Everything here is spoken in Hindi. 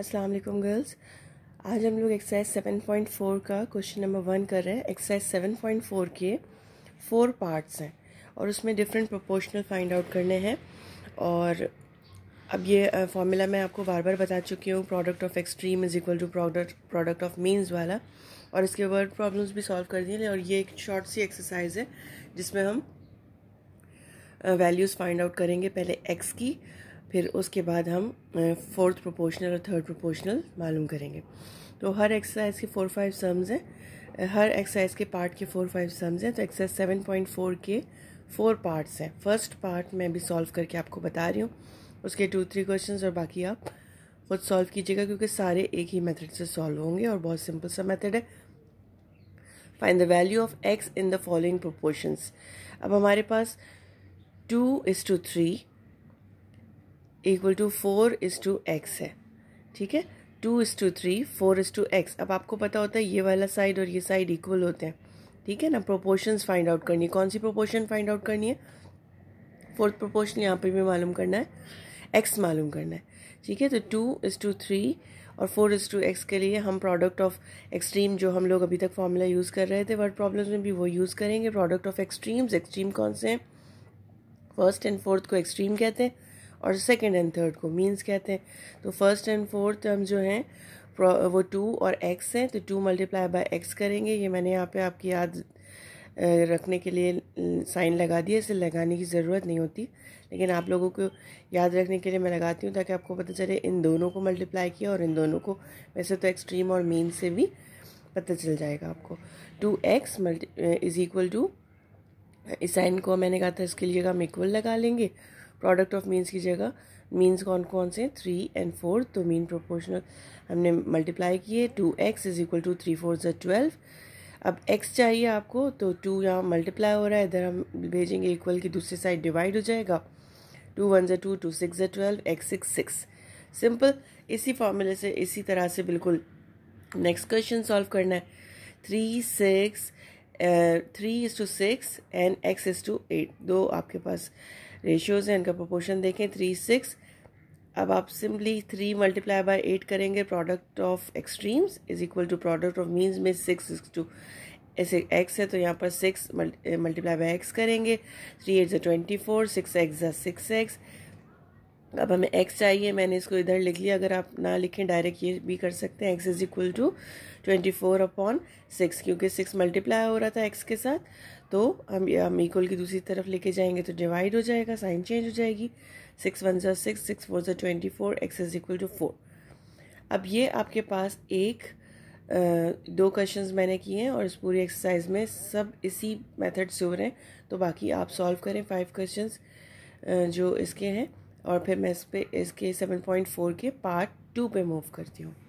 अस्सलाम वालेकुम गर्ल्स आज हम लोग एक्सरसाइज 7.4 का क्वेश्चन नंबर वन कर रहे हैं एक्सरसाइज 7.4 के फोर पार्ट्स हैं और उसमें डिफरेंट प्रोपोर्शनल फाइंड आउट करने हैं और अब ये फॉर्मूला मैं आपको बार बार बता चुकी हूँ product of extreme is equal to product product of means वाला और इसके वर्ड प्रॉब्लम्स भी सॉल्व कर दिए और ये एक शॉर्ट सी एक्सरसाइज है जिसमें हम वैल्यूज़ फाइंड आउट करेंगे पहले एक्स की फिर उसके बाद हम फोर्थ प्रोपोर्शनल और थर्ड प्रोपोर्शनल मालूम करेंगे तो हर एक्सरसाइज के फोर फाइव सम्स हैं हर एक्सरसाइज के पार्ट के फोर फाइव सम्स हैं तो एक्सरसाइज सेवन पॉइंट फोर के फोर पार्ट्स हैं फर्स्ट पार्ट मैं भी सॉल्व करके आपको बता रही हूँ उसके टू थ्री क्वेश्चन और बाकी आप खुद सॉल्व कीजिएगा क्योंकि सारे एक ही मेथड से सॉल्व होंगे और बहुत सिंपल सा मेथड है find the value of x in the following proportions अब हमारे पास two is to three equal to four is to x है ठीक है two is to three four is to x अब आपको पता होता है ये वाला साइड और ये साइड इक्वल होते हैं ठीक है ना प्रोपोर्शंस फाइंड आउट करनी है कौन सी प्रोपोर्शन फाइंड आउट करनी है फोर्थ प्रोपोर्शन यहाँ पर भी मालूम करना है एक्स मालूम करना है ठीक है तो टू इज़ टू थ्री और फोर इज़ टू एक्स के लिए हम प्रोडक्ट ऑफ एक्सट्रीम जो हम लोग अभी तक फार्मूला यूज़ कर रहे थे वर्ड प्रॉब्लम्स में भी वो यूज़ करेंगे प्रोडक्ट ऑफ एक्सट्रीम्स एक्सट्रीम कौन से हैं फर्स्ट एंड फोर्थ को एक्सट्रीम कहते हैं और सेकेंड एंड थर्ड को मीन्स कहते हैं तो फर्स्ट एंड फोर्थ टर्म जो हैं वो टू और एक्स हैं तो टू मल्टीप्लाई बाय एक्स करेंगे ये मैंने यहाँ पे आपकी याद रखने के लिए साइन लगा दिया इसे लगाने की ज़रूरत नहीं होती लेकिन आप लोगों को याद रखने के लिए मैं लगाती हूँ ताकि आपको पता चले इन दोनों को मल्टीप्लाई किया और इन दोनों को वैसे तो एक्सट्रीम और मीन से भी पता चल जाएगा आपको two x multi is equal to इस साइन को मैंने कहा था इसके लिए हम इक्वल लगा लेंगे प्रोडक्ट ऑफ मीन्स की जगह मीन्स कौन कौन से थ्री एंड फोर तो मीन प्रोपोर्शनल हमने मल्टीप्लाई किए two x is equal to three four जो ट्वेल्व अब एक्स चाहिए आपको तो टू यहाँ मल्टीप्लाई हो रहा है इधर हम भेजेंगे इक्वल की दूसरी साइड डिवाइड हो जाएगा टू वन जो टू टू सिक्स जो twelve x six six simple इसी फॉर्मूले से इसी तरह से बिल्कुल नेक्स्ट क्वेश्चन सॉल्व करना है three six three is to six and x is to eight दो आपके पास रेशियोज़ हैं इनका प्रोपोर्शन देखें थ्री सिक्स अब आप simply three multiply by eight करेंगे product of extremes is equal to product of means में सिक्स टू ऐसे एक्स है तो यहाँ पर सिक्स मल्टीप्लाई बाय एक्स करेंगे थ्री एट ज ट्वेंटी फोर सिक्स एक्स ज़ा सिक्स एक्स अब हमें एक्स चाहिए मैंने इसको इधर लिख लिया अगर आप ना लिखें डायरेक्ट ये भी कर सकते हैं x is equal to twenty four upon six क्योंकि सिक्स मल्टीप्लाई हो रहा था एक्स के साथ तो हम हम इक्वल की दूसरी तरफ लेके जाएंगे तो डिवाइड हो जाएगा साइन चेंज हो जाएगी सिक्स वन जो सिक्स सिक्स फोर जो twenty four x is equal to four अब ये आपके पास एक आ, दो क्वेश्चन मैंने किए हैं और इस पूरी एक्सरसाइज में सब इसी मैथड से हो रहे हैं तो बाकी आप सॉल्व करें फाइव क्वेश्चन जो इसके हैं और फिर मैं इस पर इसके सेवन पॉइंट फोर के पार्ट टू पे मूव करती हूँ